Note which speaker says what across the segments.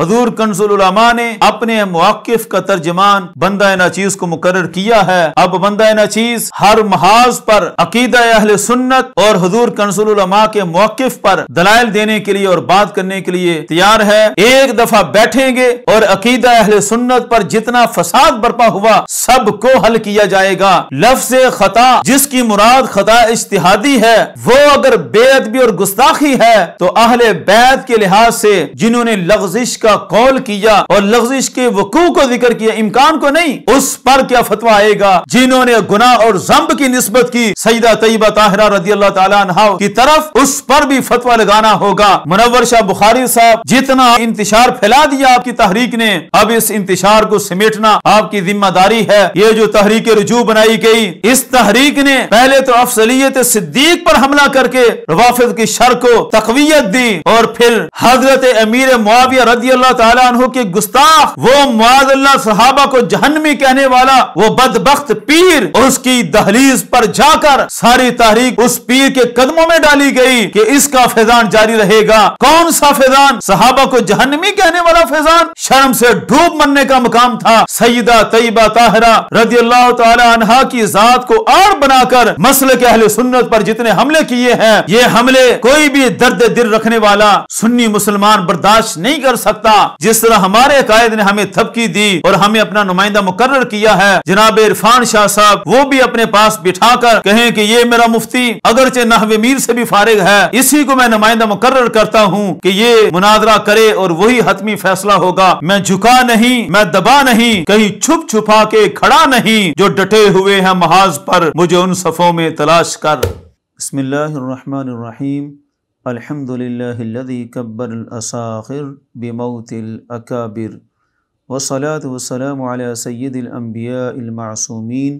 Speaker 1: हजूर कंसुलमा ने अपने मौकफ का तर्जमान बंदा नाचीज को मुकर किया है अब बंदा नाचीज हर महाज पर अकीदा अहल सुन्नत और हजूर कंसुलमा के मौकफ पर दलाइल देने के लिए और बात करने के लिए तैयार है एक दफा बैठेंगे और अकीदा अहल सुन्नत पर जितना फसाद बर्पा हुआ सबको हल किया जाएगा लफ्ज खता जिसकी मुराद खता इश्तिहादी है वो अगर बेअदबी और गुस्ताखी है तो अहल बैत के लिहाज से जिन्होंने लफ्जिश का कौल किया और लफ्जिश के वकू को जिक्र किया इम्कान को नहीं उस पर क्या फतवा आएगा जिन्होंने गुना और जम्ब की नस्बत की सईदा तयबा ताहरा रजी अल्लाह तला की तरफ उस पर भी फतवा लगाना होगा मुनवर शाह बुखारी साहब जितना इंतजार फैला दिया आपकी तहरीक ने अब इस इंतजार को समेटना आपकी जिम्मेदारी है ये जो तहरीक रुजू बनाई गई इस तहरीक ने पहले तो अफसलियत सिद्दीक पर हमला करके रवाफिद की शर को तकवीत दी और फिर हजरत अमीर मुआविया रजी अल्लाह के गुस्ताख वो मुआजल्ला सहाबा को जहनमी कहने वाला वो बदबخت पीर उसकी दहलीज पर जाकर सारी तारीख उस पीर के कदमों में डाली गई कि इसका फैजान जारी रहेगा कौन सा फैजान सहाबा को जहनमी कहने वाला फैजान शर्म से डूब मरने का मकाम था सईदा तयबा ताहरा रजी अल्लाह तहा की जात को और बनाकर मसल के अहल सुन्नत पर जितने हमले किए हैं ये हमले कोई भी दर्द दिल रखने वाला सुन्नी मुसलमान बर्दाश्त नहीं कर सकता सकता जिस तरह हमारे कायद ने हमें थपकी दी और हमें अपना नुमाइंदा मुकर किया है जनाब इरफान शाह साहब वो भी अपने पास बिठा कर कहें की ये मेरा मुफ्ती अगरचे नहवे मीर से भी फारिग है इसी को मैं नुमाइंदा मुकर्र करता हूँ की ये मुनादरा करे और वही हतमी फैसला होगा मैं झुका नहीं मैं दबा नहीं कहीं छुप छुपा के खड़ा नहीं जो डटे हुए हैं महाज पर मुझे उन सफों में तलाश कर बसमीम अलहमदिल्लादी कब्बरसाखिर बमौतलकाबिर वसलात वसलम सैदम्बियामासूमिन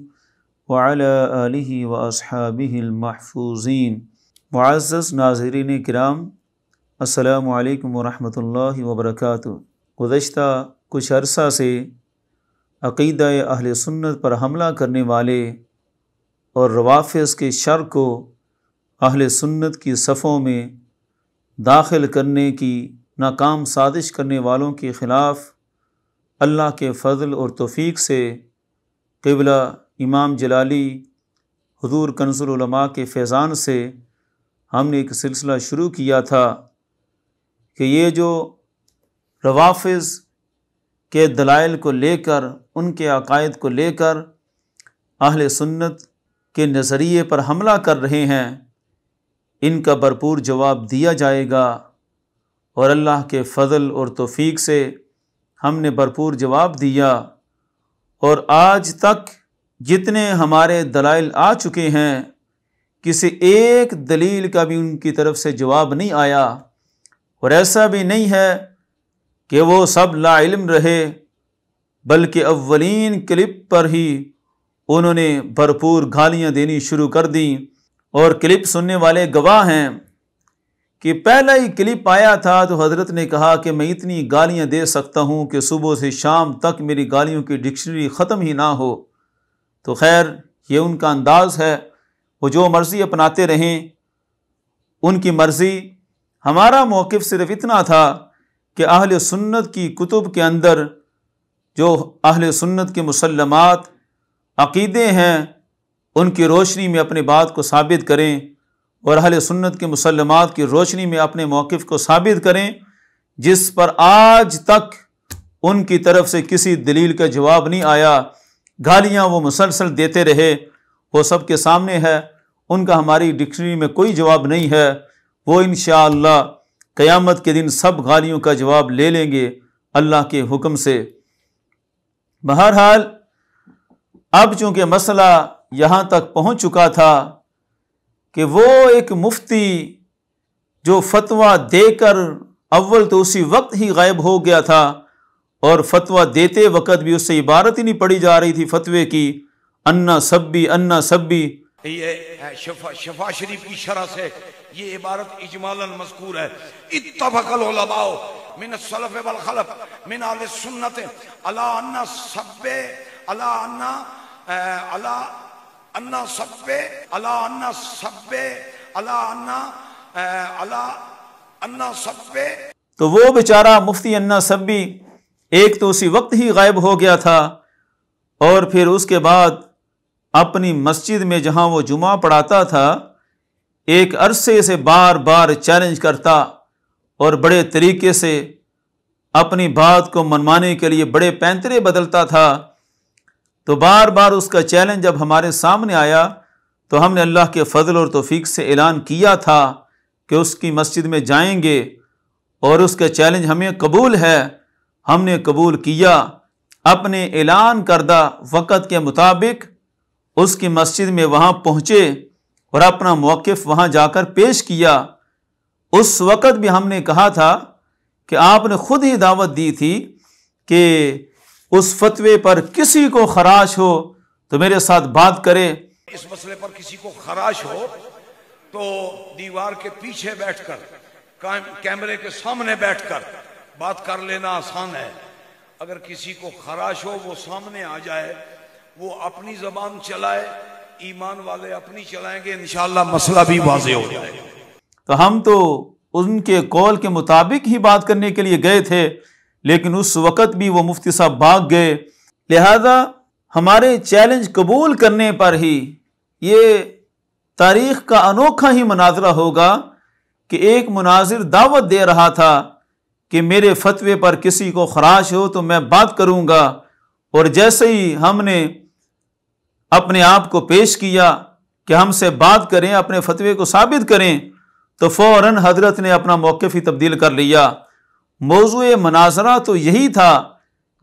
Speaker 1: वाली व असहाबिलमहफूज़ीन मुआज़ नाजरीन कराम असलकम वरहमल वबरक गुज्त कुछ अरसा से अक़ीद अहल सुन्नत पर हमला करने वाले और रवाफ़ के शर को अहल सुन्नत की सफ़ों में दाखिल करने की नाकाम साजिश करने वालों के ख़िलाफ़ अल्लाह के फ़जल और तोफ़ी से कबला इमाम जलाली हजूर कनसलमा के फैज़ान से हमने एक सिलसिला शुरू किया था कि ये जो रवाफ़ के दलाइल को लेकर उनके अकायद को लेकर अहल सुन्नत के नज़रिए पर हमला कर रहे हैं इनका भरपूर जवाब दिया जाएगा और अल्लाह के फ़ज़ल और तोफ़ीक़ से हमने भरपूर जवाब दिया और आज तक जितने हमारे दलाइल आ चुके हैं किसी एक दलील का भी उनकी तरफ से जवाब नहीं आया और ऐसा भी नहीं है कि वो सब लाइलम रहे बल्कि अव्वलीन क्लिप पर ही उन्होंने भरपूर गालियाँ देनी शुरू कर दी और क्लिप सुनने वाले गवाह हैं कि पहला ही क्लिप आया था तो हज़रत ने कहा कि मैं इतनी गालियाँ दे सकता हूँ कि सुबह से शाम तक मेरी गालियों की डिक्शनरी ख़त्म ही ना हो तो खैर ये उनका अंदाज़ है वो जो मर्ज़ी अपनाते रहें उनकी मर्ज़ी हमारा मौक़ सिर्फ इतना था कि अहल सुन्नत की कुतुब के अंदर जो अहल सुन्नत के मुसलमत अकीदे हैं उनकी रोशनी में अपने बात को साबित करें और अहल सुन्नत के मुसलमत की रोशनी में अपने मौक़ को साबित करें जिस पर आज तक उनकी तरफ से किसी दलील का जवाब नहीं आया गालियाँ वो मुसलसल देते रहे वो सब के सामने है उनका हमारी डिक्शनरी में कोई जवाब नहीं है वो इन क़यामत के दिन सब गालियों का जवाब ले लेंगे अल्लाह के हुक्म से बहरहाल अब चूँकि मसला यहाँ तक पहुँच चुका था कि वो एक मुफ्ती जो फतवा देकर अव्वल तो उसी वक्त ही गायब हो गया था और फतवा देते वक़्त भी उससे इबारत ही नहीं पड़ी जा रही थी फतवे की अन्ना सब्बी अन्ना सब्बी
Speaker 2: ये शफा शफा शरीफ की शरह से ये इबारत इजमालन मजकूर है इतफल लबाओ मिन सलफ वल खलफ मिन अल सुन्नत अला अन्ना सब्बे अला अन्ना अला अन्ना सब्बे अला अन्ना सब्बे अला अन्ना अला अन्ना सब्बे
Speaker 1: तो वो बेचारा मुफ्ती अन्ना सब्बी एक तो उसी वक्त ही गायब हो गया था और फिर उसके बाद अपनी मस्जिद में जहां वो जुमा पढ़ाता था एक अरसे से बार बार चैलेंज करता और बड़े तरीके से अपनी बात को मनवाने के लिए बड़े पैंतरे बदलता था तो बार बार उसका चैलेंज जब हमारे सामने आया तो हमने अल्लाह के फजल और तोफ़ीक से ऐलान किया था कि उसकी मस्जिद में जाएंगे और उसका चैलेंज हमें कबूल है हमने कबूल किया अपने ऐलान करदा वक़्त के मुताबिक उसकी मस्जिद में वहाँ पहुँचे और अपना मौक़ वहाँ जाकर पेश किया उस वक़्त भी हमने कहा था कि आपने खुद ही दावत दी थी कि उस फतवे पर किसी को खराश हो तो मेरे साथ बात करे
Speaker 2: इस मसले पर किसी को खराश हो तो दीवार के पीछे बैठकर कैमरे के सामने बैठकर बात कर लेना आसान है अगर किसी को खराश हो वो सामने आ जाए वो अपनी जबान चलाए ईमान वाले अपनी चलाएंगे इनशाला मसला भी वाजे हो जाएगा
Speaker 1: तो हम तो उनके कॉल के मुताबिक ही बात करने के लिए गए थे लेकिन उस वक़्त भी वो मुफ्ती साहब भाग गए लिहाजा हमारे चैलेंज कबूल करने पर ही ये तारीख़ का अनोखा ही मनाजरा होगा कि एक मुनाजिर दावत दे रहा था कि मेरे फतवे पर किसी को खराश हो तो मैं बात करूँगा और जैसे ही हमने अपने आप को पेश किया कि हमसे बात करें अपने फतवे को साबित करें तो फ़ौर हजरत ने अपना मौक़ ही तब्दील कर लिया मौजू मनाजरा तो यही था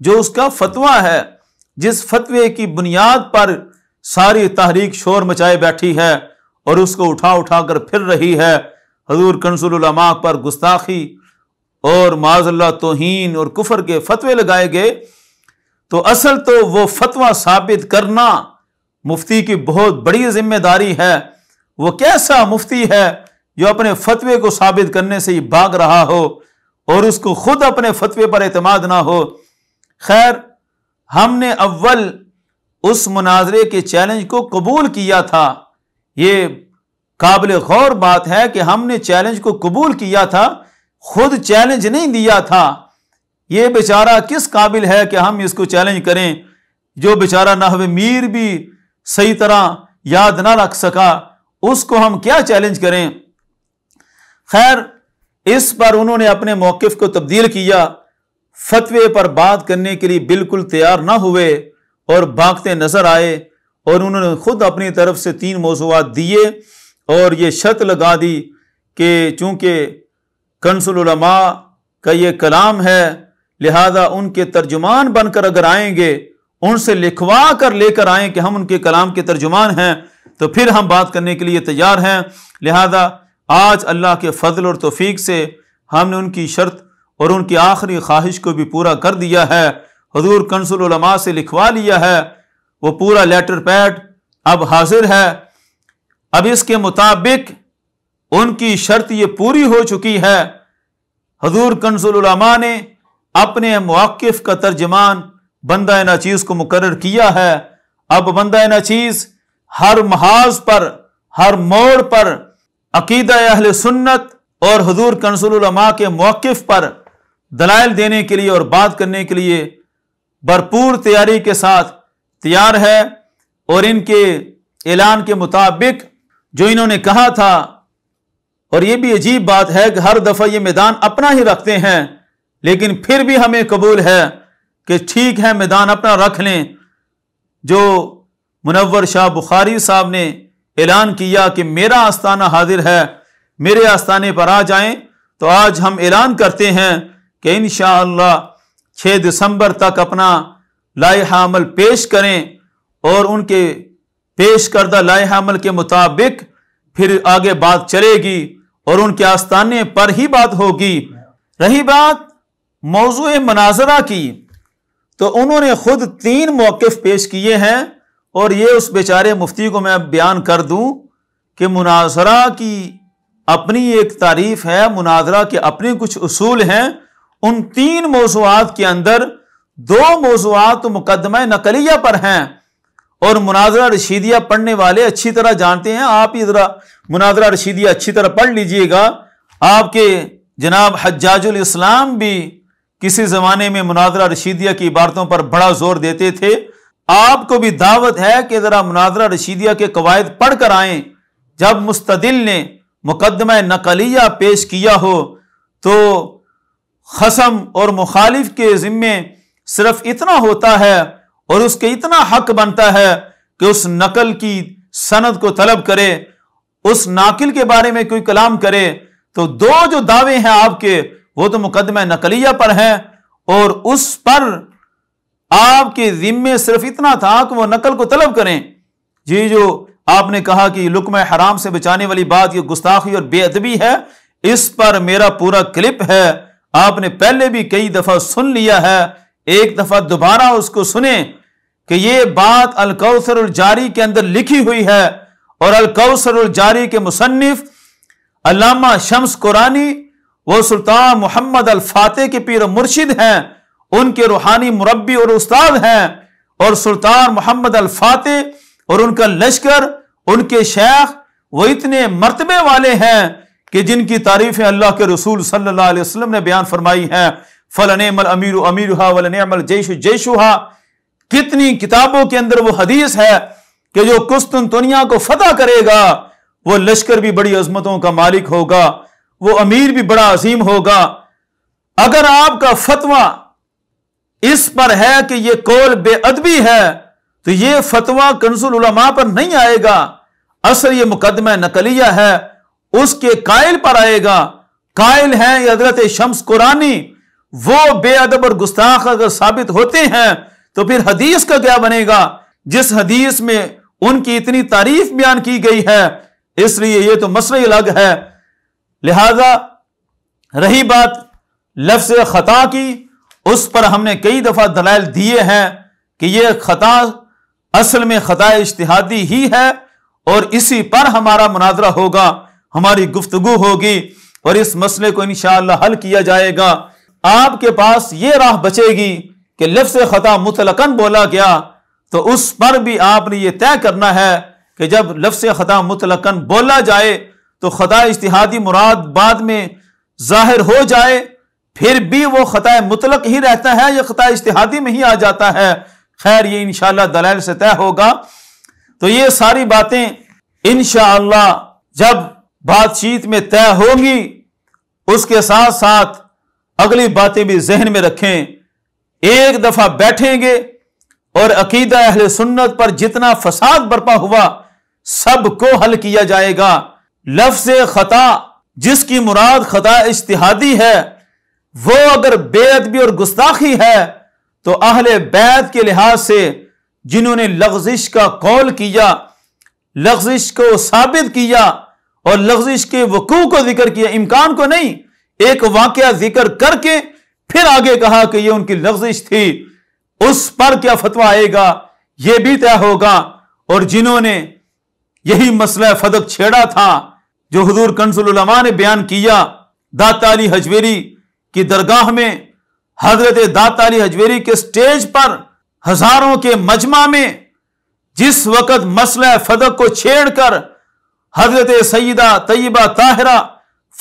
Speaker 1: जो उसका फतवा है जिस फतवे की बुनियाद पर सारी तहरीक शोर मचाए बैठी है और उसको उठा उठा कर फिर रही है हजूर कंसुलमा पर गुस्ताखी और माजल्ला तोहन और कुफर के फतवे लगाए गए तो असल तो वो फतवा साबित करना मुफ्ती की बहुत बड़ी जिम्मेदारी है वो कैसा मुफ्ती है जो अपने फतवे को साबित करने से ही भाग रहा हो और उसको खुद अपने फतवे पर एतमाद ना हो खैर हमने अव्वल उस मुनाजरे के चैलेंज को कबूल किया था ये काबिल गौर बात है कि हमने चैलेंज को कबूल किया था खुद चैलेंज नहीं दिया था ये बेचारा किस काबिल है कि हम इसको चैलेंज करें जो बेचारा नाहव मीर भी सही तरह याद ना रख सका उसको हम क्या चैलेंज करें खैर इस पर उन्होंने अपने मौकफ को तब्दील किया फतवे पर बात करने के लिए बिल्कुल तैयार ना हुए और भागते नजर आए और उन्होंने खुद अपनी तरफ से तीन मौजूद दिए और ये शर्त लगा दी कि चूँकि कंसलमा का ये कलाम है लिहाजा उनके तर्जुमान बनकर अगर आएंगे उनसे लिखवा कर लेकर आए कि हम उनके कलाम के तर्जुमान हैं तो फिर हम बात करने के लिए तैयार हैं लिहाजा आज अल्लाह के फजल और तोफ़ी से हमने उनकी शर्त और उनकी आखिरी ख्वाहिश को भी पूरा कर दिया है हजूर कंसुलमा से लिखवा लिया है वो पूरा लेटर पैड अब हाजिर है अब इसके मुताबिक उनकी शर्त ये पूरी हो चुकी है हजूर कंसुलमा ने अपने मौकफ़ का तर्जमान बंदा चीज़ को मुकर किया है अब बंदा चीज़ हर महाज पर हर मोड़ पर अकीद अहल सुन्नत और हजूर कंसुलमा के मौक़ पर दलाइल देने के लिए और बात करने के लिए भरपूर तैयारी के साथ तैयार है और इनके ऐलान के मुताबिक जो इन्होंने कहा था और ये भी अजीब बात है कि हर दफ़ा ये मैदान अपना ही रखते हैं लेकिन फिर भी हमें कबूल है कि ठीक है मैदान अपना रख लें जो मुनवर शाह बुखारी साहब ने ऐलान किया कि मेरा आस्थाना हाजिर है मेरे आस्थाने पर आ जाएं तो आज हम ऐलान करते हैं कि इन छः दिसंबर तक अपना लाइहा अमल पेश करें और उनके पेश करदा लाइहा अमल के मुताबिक फिर आगे बात चलेगी और उनके आस्थाने पर ही बात होगी रही बात मौजू मनाजरा की तो उन्होंने खुद तीन मौकफ पेश किए हैं और ये उस बेचारे मुफ्ती को मैं बयान कर दूं कि मुनाजरा की अपनी एक तारीफ है मुनाजरा के अपने कुछ असूल हैं उन तीन मौजूद के अंदर दो मौजूद तो मुकदमा नकलिया पर हैं और मुनाजरा रशीदिया पढ़ने वाले अच्छी तरह जानते हैं आप ही ज़रा मुनाजरा रशीदिया अच्छी तरह पढ़ लीजिएगा आपके जनाब हजाजुल इस्लाम भी किसी ज़माने में मुनाजरा रशीदिया की इबारतों पर बड़ा जोर देते थे आपको भी दावत है कि ज़रा मुनाजरा रशीदिया के कवायद पढ़ कर आए जब मुस्तदिल ने मुकदमा नकलिया पेश किया हो तो खसम और मुखालिफ के ज़िम्मे सिर्फ इतना होता है और उसके इतना हक बनता है कि उस नकल की सनद को तलब करे उस नाकिल के बारे में कोई कलाम करे तो दो जो दावे हैं आपके वो तो मुकदमा नकलिया पर हैं और उस पर आपके जिम्मे सिर्फ इतना था कि वह नकल को तलब करें जी जो आपने कहा कि लुकम हराम से बचाने वाली बात यह गुस्ताखी और बेअदबी है इस पर मेरा पूरा क्लिप है आपने पहले भी कई दफा सुन लिया है एक दफा दोबारा उसको सुने कि यह बात अलकौसर जारी के अंदर लिखी हुई है और अलकौसर जारी के मुसन्फ अलामा शम्स कुरानी वो सुल्तान मोहम्मद अल फाते के पीर मुर्शिद हैं उनके रूहानी मुरबी और उस्ताद हैं और सुल्तान मोहम्मद फाते और उनका लश्कर उनके शेख वो इतने मरतबे वाले हैं कि जिनकी तारीफें अल्लाह के रसूल सल्लल्लाहु अलैहि वसल्लम ने बयान फरमाई हैं फलनमल अमीर अमीरुहा वलनमल जैश जैशुहा कितनी किताबों के अंदर वो हदीस है कि जो कुस्तन दुनिया को फतह करेगा वो लश्कर भी बड़ी अजमतों का मालिक होगा वो अमीर भी बड़ा अजीम होगा अगर आपका फतवा इस पर है कि यह कौल बेअदबी है तो यह फतवा कंसुल उलमा पर नहीं आएगा असल यह मुकदमा नकलिया है उसके कायल पर आएगा कायल है हजरत शम्स कुरानी वो बेअदब और गुस्ताख अगर साबित होते हैं तो फिर हदीस का क्या बनेगा जिस हदीस में उनकी इतनी तारीफ बयान की गई है इसलिए यह तो मसला अलग है लिहाजा रही बात लफ्ज खता की उस पर हमने कई दफा दलाल दिए हैं कि यह खता असल में खता इश्तहादी ही है और इसी पर हमारा मुनाजरा होगा हमारी गुफ्तगु होगी और इस मसले को इनशाला हल किया जाएगा आपके पास ये राह बचेगी कि लफ्स खता मुतलकन बोला गया तो उस पर भी आपने ये तय करना है कि जब लफ्स खता मुतलकन बोला जाए तो खता इश्तहादी मुराद बाद में जाहिर हो जाए फिर भी वो खतः मुतलक ही रहता है या खतः इश्तहादी में ही आ जाता है खैर ये इनशाला दलाल से तय होगा तो ये सारी बातें इनशाला जब बातचीत में तय होंगी उसके साथ साथ अगली बातें भी जहन में रखें एक दफ़ा बैठेंगे और अकीदा अहले सुन्नत पर जितना फसाद बर्पा हुआ सबको हल किया जाएगा लफ्ज खता जिसकी मुराद खता इश्तहादी है वो अगर बेअदबी और गुस्ताखी है तो अहले बैत के लिहाज से जिन्होंने लफ्जिश का कौल किया लफ्जिश को साबित किया और लफ्जिश के वकू को जिक्र किया इम्कान को नहीं एक वाक्य जिक्र करके फिर आगे कहा कि यह उनकी लफ्जिश थी उस पर क्या फतवा आएगा यह भी तय होगा और जिन्होंने यही मसला फदक छेड़ा था जो हजूर कंसुलमा ने बयान किया दाता अली हजवेरी की दरगाह में हजरत दाताली हजवेरी के स्टेज पर हजारों के मजमा में जिस वक्त मसला फदक को छेड़कर हजरत सईदा तयबा ताहरा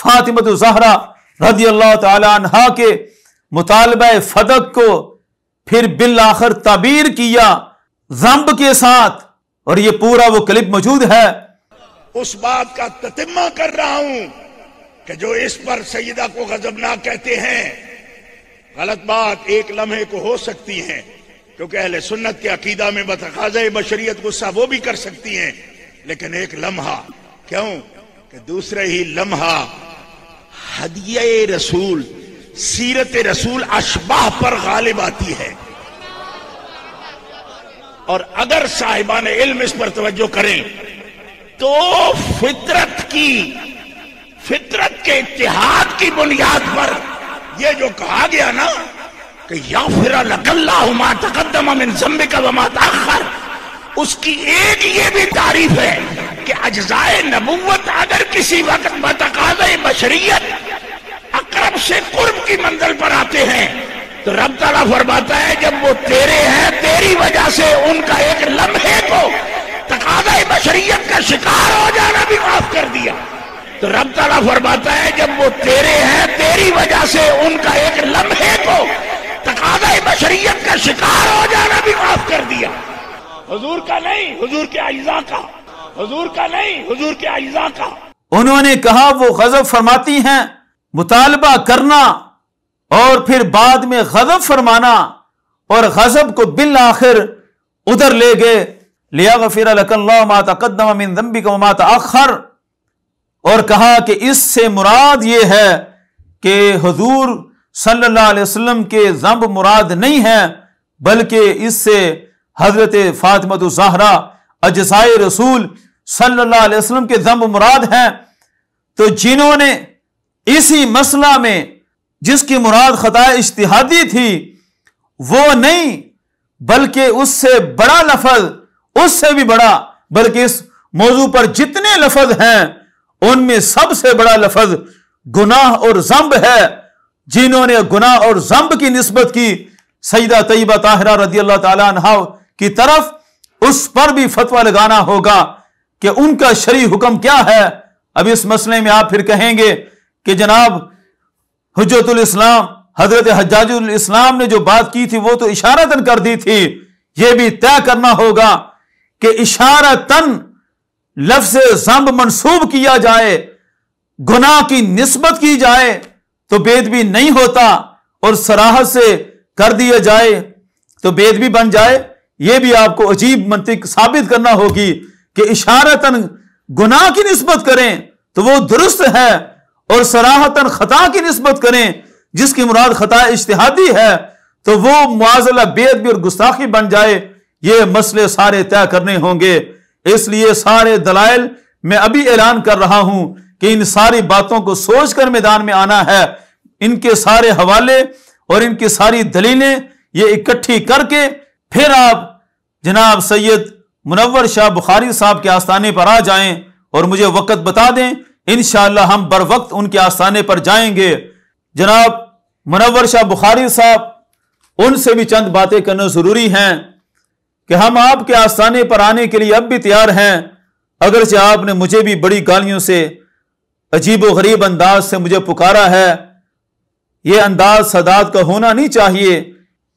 Speaker 1: फातिमत जहरा रजी अल्लाह तहा के मुतालबा फदक को फिर बिल आखिर तबीर किया जम्ब के साथ और ये पूरा वो क्लिप मौजूद है
Speaker 2: उस बात का ततिमा कर रहा हूं कि जो इस पर सईदा को गजबनाक कहते हैं गलत बात एक लम्हे को हो सकती है क्योंकि अहले सुन्नत के अकीदा में बतखाज बशरीत गुस्सा वो भी कर सकती है लेकिन एक लम्हा क्यों कि दूसरे ही लम्हा हदिया रसूल सीरत रसूल अशबाह पर गालिब आती है और अगर साहिबान इल्म इस पर तवज्जो करें तो फितरत की के इतिहाद की बुनियाद पर यह जो कहा गया ना कि या फिर लकल्ला तकदम जम्बे का उसकी एक ये भी तारीफ है कि अजाय नबूत अगर किसी वक्त मतकाज बशरीत अक्रम से कुर्ब की मंजिल पर आते हैं तो रब तला फरमाता है जब वो तेरे हैं तेरी वजह से उनका एक लम्हे को तकादा बशरीत का शिकार हो जाना भी माफ कर दिया तो रब तला फरमाता है जब वो तेरे हैं तेरी वजह से उनका एक लम्हे को तकादा बशरियत का शिकार हो जाना भी माफ कर दिया हजूर का नहीं हजूर के अजा का हजूर का नहीं हजूर के अजा का
Speaker 1: उन्होंने कहा वो गजब फरमाती हैं मुतालबा करना और फिर बाद में गजब फरमाना और गजब को बिल आखिर उधर ले गए लिया गफिर माता कदम माता आखर और कहा कि इससे मुराद ये है कि हजूर सल्लल्लाहु अलैहि वसल्लम के जम्ब मुराद नहीं है बल्कि इससे हजरत फातमत जहरा अजसाए रसूल सल्लल्लाहु अलैहि वसल्लम के जम्ब मुराद हैं तो जिन्होंने इसी मसला में जिसकी मुराद खता इश्तहादी थी वो नहीं बल्कि उससे बड़ा लफज उससे भी बड़ा बल्कि इस मौजू पर जितने लफज हैं उनमें सबसे बड़ा लफज गुनाह और जम्ब है जिन्होंने गुनाह और जम्ब की नस्बत की सईदा तयबा ताहरा रदी अल्लाह तहा की तरफ उस पर भी फतवा लगाना होगा कि उनका शरी हुक्म क्या है अब इस मसले में आप फिर कहेंगे कि जनाब हजरतुल इस्लाम हजरत हजाजुल इस्लाम ने जो बात की थी वो तो तन कर दी थी यह भी तय करना होगा कि इशारतन लफ्ज जंब मनसूब किया जाए गुनाह की नस्बत की जाए तो बेदबी नहीं होता और सराहत से कर दिया जाए तो बेदबी बन जाए यह भी आपको अजीब मंतिक साबित करना होगी कि इशारतन गुनाह की नस्बत करें तो वो दुरुस्त है और सराहतन खता की नस्बत करें जिसकी मुराद खता इश्तहादी है तो वो मुआजला बेदबी और गुस्ताखी बन जाए ये मसले सारे तय करने होंगे इसलिए सारे दलाइल मैं अभी ऐलान कर रहा हूं कि इन सारी बातों को सोचकर मैदान में आना है इनके सारे हवाले और इनकी सारी दलीलें ये इकट्ठी करके फिर आप जनाब सैयद मुनवर शाह बुखारी साहब के आस्थाने पर आ जाएं और मुझे वक्त बता दें इन हम बर वक्त उनके आस्थाने पर जाएंगे जनाब मुनवर शाह बुखारी साहब उनसे भी चंद बातें करना जरूरी हैं कि हम आपके आस्थाने पर आने के लिए अब भी तैयार हैं अगरचे आपने मुझे भी बड़ी गालियों से अजीब व गरीब अंदाज से मुझे पुकारा है यह अंदाज सदात का होना नहीं चाहिए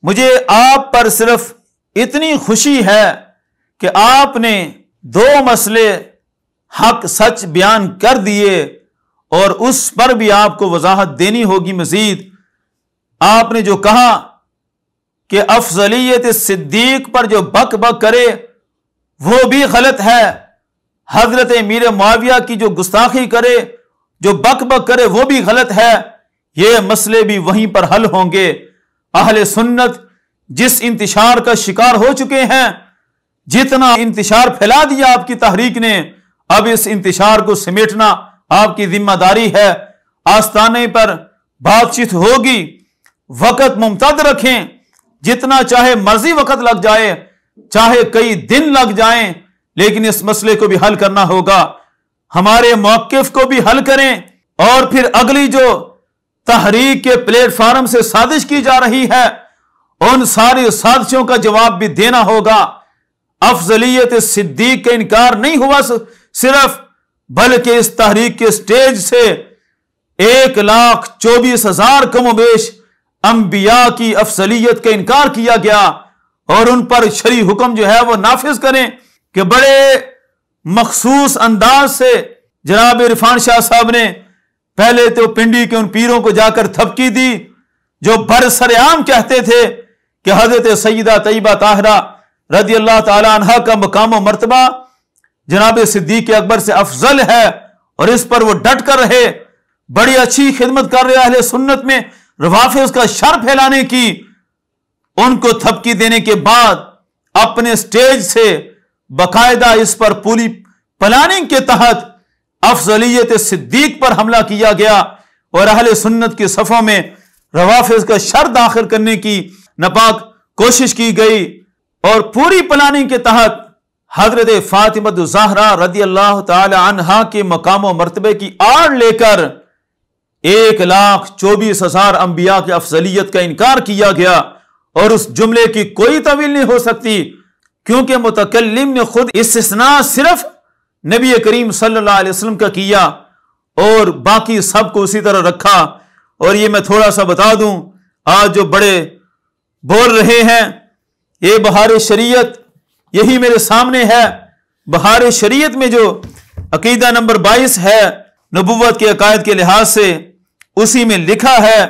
Speaker 1: मुझे आप पर सिर्फ इतनी खुशी है कि आपने दो मसले हक सच बयान कर दिए और उस पर भी आपको वजाहत देनी होगी मजीद आपने जो कहा कि अफजलियत सिद्दीक पर जो बक बक करे वो भी गलत है हजरत मीर माविया की जो गुस्ताखी करे जो बक बक करे वो भी गलत है ये मसले भी वहीं पर हल होंगे अहल सुन्नत जिस इंतशार का शिकार हो चुके हैं जितना इंतशार फैला दिया आपकी तहरीक ने अब इस इंतशार को समेटना आपकी जिम्मेदारी है आस्थाने पर बातचीत होगी वक्त मुमतद रखें जितना चाहे मर्जी वक्त लग जाए चाहे कई दिन लग जाए लेकिन इस मसले को भी हल करना होगा हमारे मौकफ को भी हल करें और फिर अगली जो तहरीक के प्लेटफॉर्म से साजिश की जा रही है उन सारी साजिशों का जवाब भी देना होगा अफजलियत सिद्दीक का इनकार नहीं हुआ सिर्फ बल्कि इस तहरीक के स्टेज से एक लाख चौबीस हजार कमोबेश अंबिया की अफसलियत का इनकार किया गया और उन पर शरी हुक्म जो है वह नाफिज करें कि बड़े मखसूस अंदाज से जनाब इरफान शाह साहब ने पहले तो पिंडी के उन पीरों को जाकर थपकी दी जो बरसरेआम कहते थे कि हजरत सईदा तयबा ताहरा रदी अल्लाह तहा का मकाम मरतबा जनाब सिद्दीक अकबर से अफजल है और इस पर वो डट कर रहे बड़ी अच्छी खिदमत कर रहे अहले सुन्नत में रवाफे उसका शर फैलाने की उनको थपकी देने के बाद अपने स्टेज से बाकायदा इस पर पूरी प्लानिंग के तहत अफजलियत सिद्दीक पर हमला किया गया और अहल सुन्नत के सफ़ों में रवाफिज का शर दाखिल करने की नपाक कोशिश की गई और पूरी प्लानिंग के तहत हजरत फातिमत जहरा रदी अल्लाह तहा के मकाम मरतबे की आड़ लेकर एक लाख चौबीस हजार अंबिया की अफजलियत का इनकार किया गया और उस जुमले की कोई तवील नहीं हो सकती क्योंकि मुतकलम ने खुद इस सिर्फ नबी करीम सल्लल्लाहु अलैहि वसल्लम का किया और बाकी सब को उसी तरह रखा और ये मैं थोड़ा सा बता दूं आज जो बड़े बोल रहे हैं ये बहार शरीयत यही मेरे सामने है बहार शरीयत में जो अकीदा नंबर बाईस है नबूवत के अकायद के लिहाज से उसी में लिखा है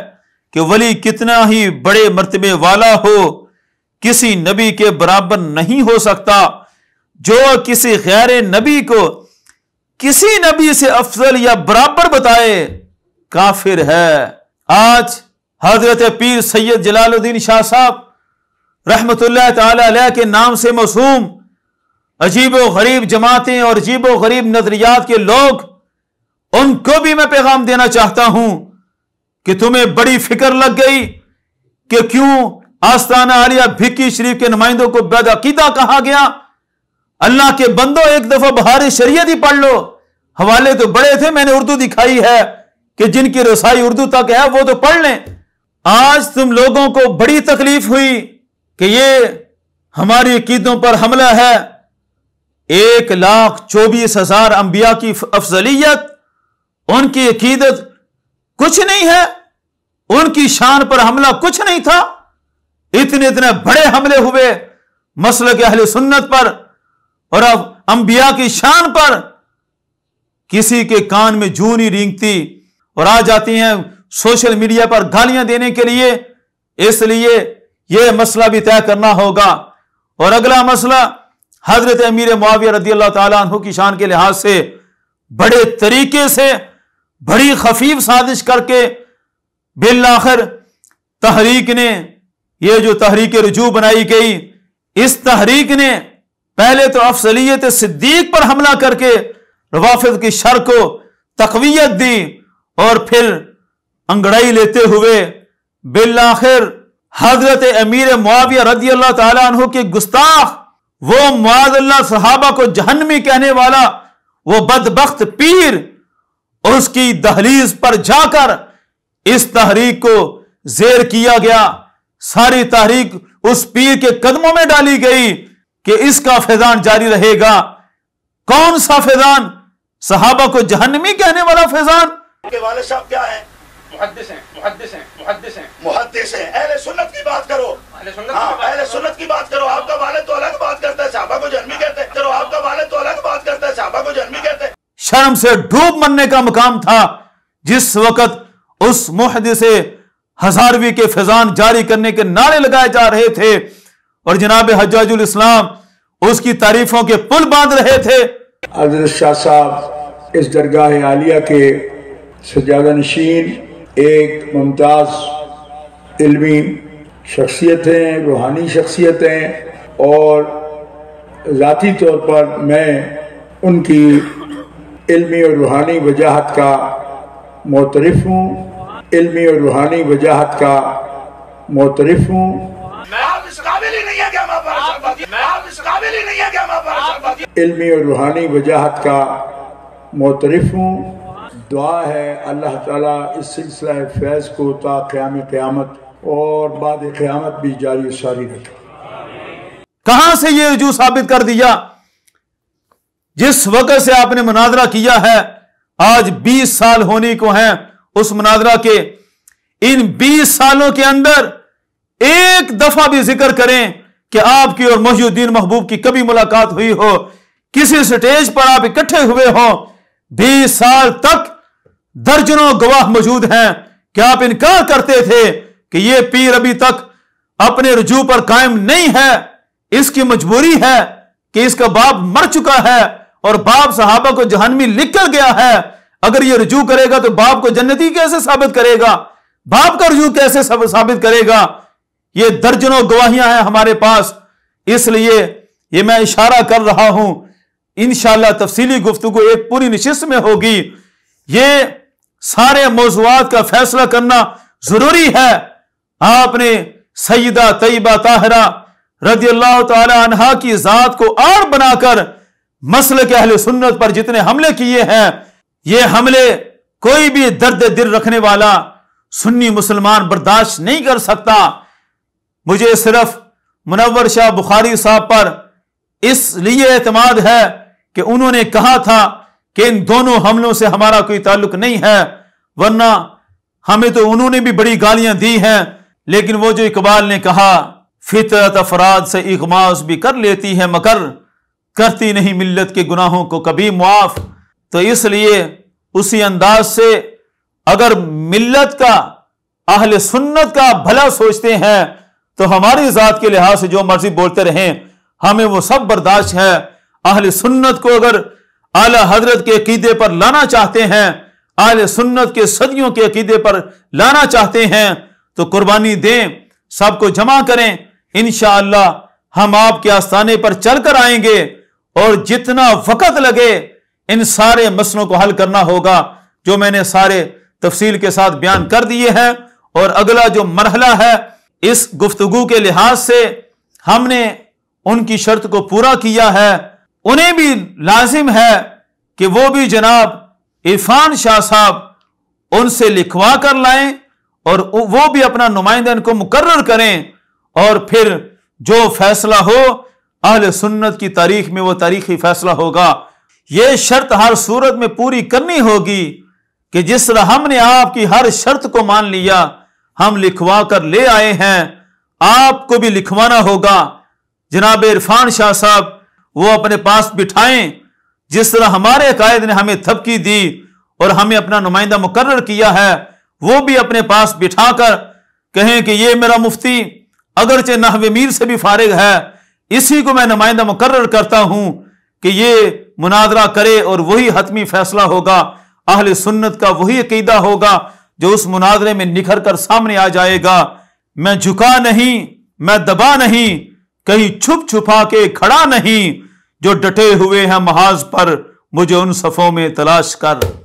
Speaker 1: कि वली कितना ही बड़े मर्तबे वाला हो किसी नबी के बराबर नहीं हो सकता जो किसी गैर नबी को किसी नबी से अफजल या बराबर बताए काफिर है आज हजरत पीर सैयद जलालुद्दीन शाह साहब रहमत के नाम से मसूम अजीब व गरीब जमातें और अजीब व गरीब नजरियात के लोग उनको भी मैं पैगाम देना चाहता हूं कि तुम्हें बड़ी फिक्र लग गई कि क्यों आस्ताना आलिया भिक्की शरीफ के नुमाइंदों को बेदाकीदा कहा गया अल्लाह के बंदो एक दफा बहार शरीयत ही पढ़ लो हवाले तो बड़े थे मैंने उर्दू दिखाई है कि जिनकी रसाई उर्दू तक है वो तो पढ़ लें आज तुम लोगों को बड़ी तकलीफ हुई कि ये हमारी अकीदों पर हमला है एक लाख चौबीस हजार अंबिया की अफजलियत उनकी अकीदत कुछ नहीं है उनकी शान पर हमला कुछ नहीं था इतने इतने बड़े हमले हुए मसल के अहले सुन्नत पर और अब अंबिया की शान पर किसी के कान में जू नहीं रींगती और आ जाती हैं सोशल मीडिया पर गालियां देने के लिए इसलिए यह मसला भी तय करना होगा और अगला मसला हजरत अमीर मुआविया रदी अल्लाह तु की शान के लिहाज से बड़े तरीके से बड़ी खफीफ साजिश करके बिल आखिर तहरीक ने यह जो तहरीक रजू बनाई गई इस तहरीक ने पहले तो अफसलियत सिद्दीक पर हमला करके रवाफिज की शर को तकवीत दी और फिर अंगड़ाई लेते हुए बिल आखिर हजरत अमीर मुआविया रदी अल्लाह तु के गुस्ताख वो अल्लाह सहाबा को जहन्नमी कहने वाला वो बदबख्त पीर उसकी दहलीज पर जाकर इस तहरीक को जेर किया गया सारी तहरीक उस पीर के कदमों में डाली गई कि इसका फैजान जारी रहेगा कौन सा फैजान साहबा को जहनमी कहने वाला फैजान
Speaker 2: के वाले साहब क्या है
Speaker 1: शर्म से डूब मरने का मुकाम था जिस वक्त उस मुहद से हजारवी के फैजान जारी करने के नारे लगाए जा रहे थे और जनाब हजाजुल इस्लाम उसकी तारीफों के पुल बांध रहे
Speaker 2: थे साहब इस दरगाह आलिया के सजादा नशीन एक मुमताज इलमी शख्सियत हैं रूहानी शख्सियत हैं और जतीी तौर पर मैं उनकी इल्मी और रूहानी वजाहत का मोतरफ हूँ इल्मी और रूहानी वजाहत का मोतरफ हूँ इल्मी और रूहानी वजाहत का मोतरफ हूँ दुआ है अल्लाह ताला इस सिलसिला फैज़ को ता क़्याम क़्यामत और बाद क़्यामत भी
Speaker 1: जारी सारी रखे कहाँ से ये रजू साबित कर दिया जिस वक्त से आपने मुनाजरा किया है आज 20 साल होने को हैं उस मुनाजरा के इन 20 सालों के अंदर एक दफा भी जिक्र करें कि आपकी और मोहुद्दीन महबूब की कभी मुलाकात हुई हो किसी स्टेज पर आप इकट्ठे हुए हो 20 साल तक दर्जनों गवाह मौजूद हैं कि आप इनकार करते थे कि यह पीर अभी तक अपने रुझू पर कायम नहीं है इसकी मजबूरी है कि इसका बाप मर चुका है और बाप सहाबा को जहनमी लिख कर गया है अगर ये रजू करेगा तो बाप को जन्नति कैसे साबित करेगा बाप का रजू कैसे साबित करेगा ये दर्जनों गवाहियां हैं हमारे पास इसलिए ये मैं इशारा कर रहा हूं इनशाला तफसीली गुफ्तु एक पूरी नशिस्त में होगी ये सारे मौजूद का फैसला करना जरूरी है आपने सईदा तयबा ताहरा रजी अल्लाह तहा की जात को और बनाकर मसल के अहले सुन्नत पर जितने हमले किए हैं ये हमले कोई भी दर्द दिल रखने वाला सुन्नी मुसलमान बर्दाश्त नहीं कर सकता मुझे सिर्फ मुनवर शाह बुखारी साहब पर इसलिए एतमाद है कि उन्होंने कहा था कि इन दोनों हमलों से हमारा कोई ताल्लुक नहीं है वरना हमें तो उन्होंने भी बड़ी गालियां दी हैं लेकिन वो जो इकबाल ने कहा फितरत अफराद से इकमास भी कर लेती है मकर करती नहीं मिल्लत के गुनाहों को कभी मुआफ तो इसलिए उसी अंदाज से अगर मिल्लत का अहल सुन्नत का भला सोचते हैं तो हमारी जात के लिहाज से जो मर्जी बोलते रहें हमें वो सब बर्दाश्त है अहल सुन्नत को अगर आला हजरत के अकीदे पर लाना चाहते हैं आल सुन्नत के सदियों के अकीदे पर लाना चाहते हैं तो कुर्बानी दें सबको जमा करें इन हम आपके आस्थाने पर चल कर आएंगे और जितना वक़्त लगे इन सारे मसलों को हल करना होगा जो मैंने सारे तफसील के साथ बयान कर दिए हैं और अगला जो मरहला है इस गुफ्तगु के लिहाज से हमने उनकी शर्त को पूरा किया है उन्हें भी लाजिम है कि वो भी जनाब इरफान शाह साहब उनसे लिखवा कर लाएं और वो भी अपना नुमाइंदा इनको मुकर्र करें और फिर जो फैसला हो अहल सुन्नत की तारीख में वह तारीखी फैसला होगा ये शर्त हर सूरत में पूरी करनी होगी कि जिस तरह हमने आपकी हर शर्त को मान लिया हम लिखवा कर ले आए हैं आपको भी लिखवाना होगा जनाब इरफान शाह साहब वो अपने पास बिठाएं जिस तरह हमारे कायद ने हमें थपकी दी और हमें अपना नुमाइंदा मुकर्र किया है वो भी अपने पास बिठाकर कहें कि ये मेरा मुफ्ती अगरचे नाहवे मीर से भी फारिग है इसी को मैं नुमाइंदा मुकर करता हूं कि ये मुनादरा करे और वही हतमी फैसला होगा अहल सुन्नत का वही अकीदा होगा जो उस मुनादरे में निखर कर सामने आ जाएगा मैं झुका नहीं मैं दबा नहीं कहीं छुप छुपा के खड़ा नहीं जो डटे हुए हैं महाज पर मुझे उन सफ़ों में तलाश कर